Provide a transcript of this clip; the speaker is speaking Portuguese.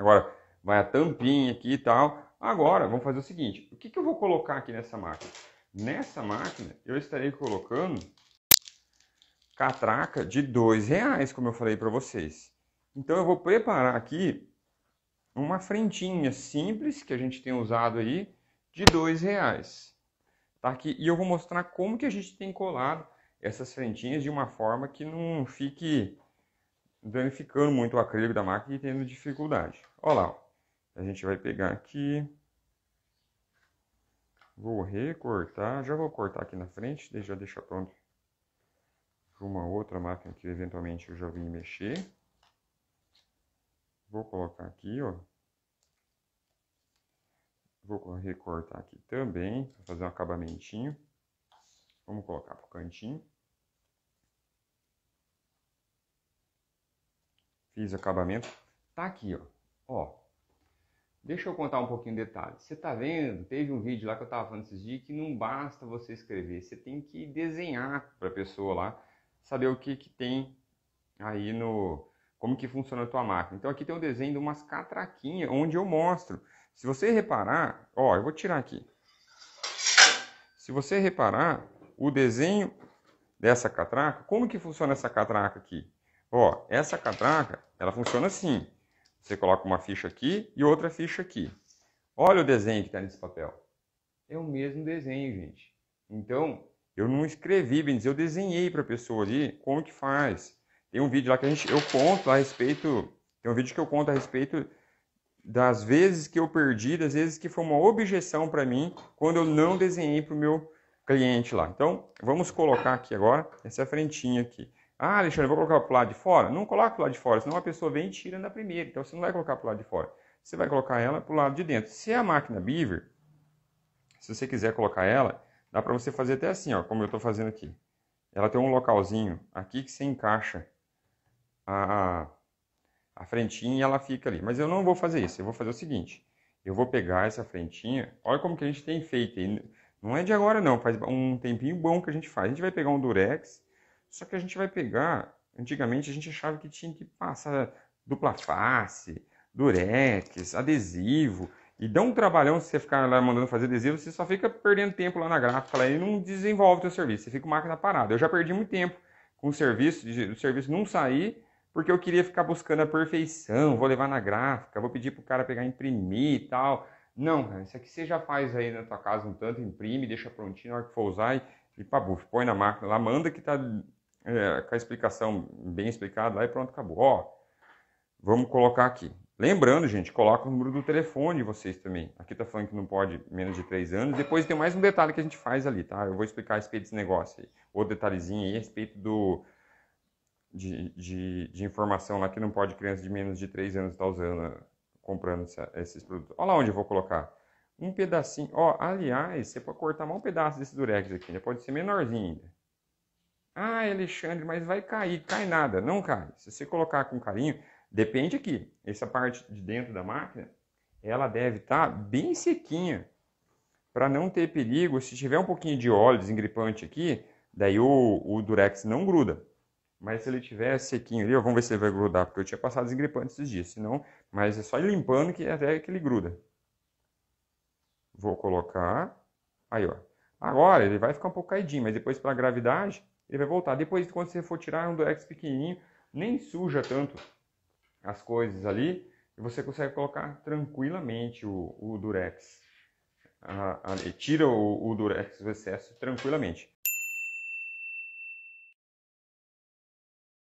Agora, vai a tampinha aqui e tal. Agora, vamos fazer o seguinte. O que, que eu vou colocar aqui nessa máquina? Nessa máquina, eu estarei colocando catraca de dois reais, como eu falei para vocês. Então, eu vou preparar aqui uma frentinha simples que a gente tem usado aí de dois reais. Tá aqui, e eu vou mostrar como que a gente tem colado essas frentinhas de uma forma que não fique danificando muito o acrílico da máquina e tendo dificuldade. Olha lá, a gente vai pegar aqui, vou recortar, já vou cortar aqui na frente, já deixar pronto uma outra máquina que eventualmente eu já vim mexer. Vou colocar aqui, ó. Vou recortar aqui também, para fazer um acabamentinho. Vamos colocar pro cantinho. fiz acabamento, tá aqui, ó. ó. Deixa eu contar um pouquinho de detalhe. Você tá vendo? Teve um vídeo lá que eu tava falando esses dias que não basta você escrever, você tem que desenhar para a pessoa lá saber o que que tem aí no como que funciona a tua máquina. Então aqui tem um desenho de umas catraquinhas onde eu mostro. Se você reparar, ó, eu vou tirar aqui. Se você reparar, o desenho dessa catraca, como que funciona essa catraca aqui? Ó, essa catraca, ela funciona assim. Você coloca uma ficha aqui e outra ficha aqui. Olha o desenho que está nesse papel. É o mesmo desenho, gente. Então, eu não escrevi, bem dizer, eu desenhei para a pessoa ali como que faz. Tem um vídeo lá que a gente, eu conto a respeito, tem um vídeo que eu conto a respeito das vezes que eu perdi, das vezes que foi uma objeção para mim quando eu não desenhei para o meu cliente lá. Então, vamos colocar aqui agora essa frentinha aqui. Ah, Alexandre, vou colocar para o lado de fora? Não coloca para o lado de fora, senão a pessoa vem e tira na primeira. Então você não vai colocar para o lado de fora. Você vai colocar ela para o lado de dentro. Se é a máquina Beaver, se você quiser colocar ela, dá para você fazer até assim, ó, como eu estou fazendo aqui. Ela tem um localzinho aqui que você encaixa a, a frentinha e ela fica ali. Mas eu não vou fazer isso, eu vou fazer o seguinte. Eu vou pegar essa frentinha, olha como que a gente tem feito. Não é de agora não, faz um tempinho bom que a gente faz. A gente vai pegar um durex só que a gente vai pegar, antigamente a gente achava que tinha que passar dupla face, durex, adesivo, e dá um trabalhão se você ficar lá mandando fazer adesivo, você só fica perdendo tempo lá na gráfica lá, e não desenvolve o seu serviço, você fica com a máquina parada. Eu já perdi muito tempo com o serviço, o serviço não sair, porque eu queria ficar buscando a perfeição, vou levar na gráfica, vou pedir pro cara pegar imprimir e tal. Não, cara, isso aqui você já faz aí na tua casa um tanto, imprime, deixa prontinho na hora que for usar e, e pá, buf, põe na máquina lá, manda que tá é, com a explicação bem explicada lá e pronto, acabou. Ó, vamos colocar aqui. Lembrando, gente, coloca o número do telefone de vocês também. Aqui tá falando que não pode menos de 3 anos. Depois tem mais um detalhe que a gente faz ali, tá? Eu vou explicar a respeito desse negócio aí. Outro detalhezinho aí a respeito do, de, de, de, informação lá que não pode criança de menos de 3 anos estar tá usando, comprando essa, esses produtos. Olha lá onde eu vou colocar. Um pedacinho. Ó, aliás, você pode cortar mais um pedaço desses durex aqui, né? Pode ser menorzinho ainda. Ah, Alexandre, mas vai cair. Cai nada. Não cai. Se você colocar com carinho, depende aqui. Essa parte de dentro da máquina, ela deve estar tá bem sequinha. Para não ter perigo, se tiver um pouquinho de óleo desengripante aqui, daí o, o Durex não gruda. Mas se ele tiver sequinho ali, ó, vamos ver se ele vai grudar, porque eu tinha passado desengripante esses dias. Senão, mas é só ir limpando que até que ele gruda. Vou colocar. Aí, ó. Agora ele vai ficar um pouco caidinho, mas depois pela gravidade, ele vai voltar. Depois, quando você for tirar um durex pequenininho, nem suja tanto as coisas ali, e você consegue colocar tranquilamente o, o durex. Ah, ah, tira o, o durex, o excesso, tranquilamente.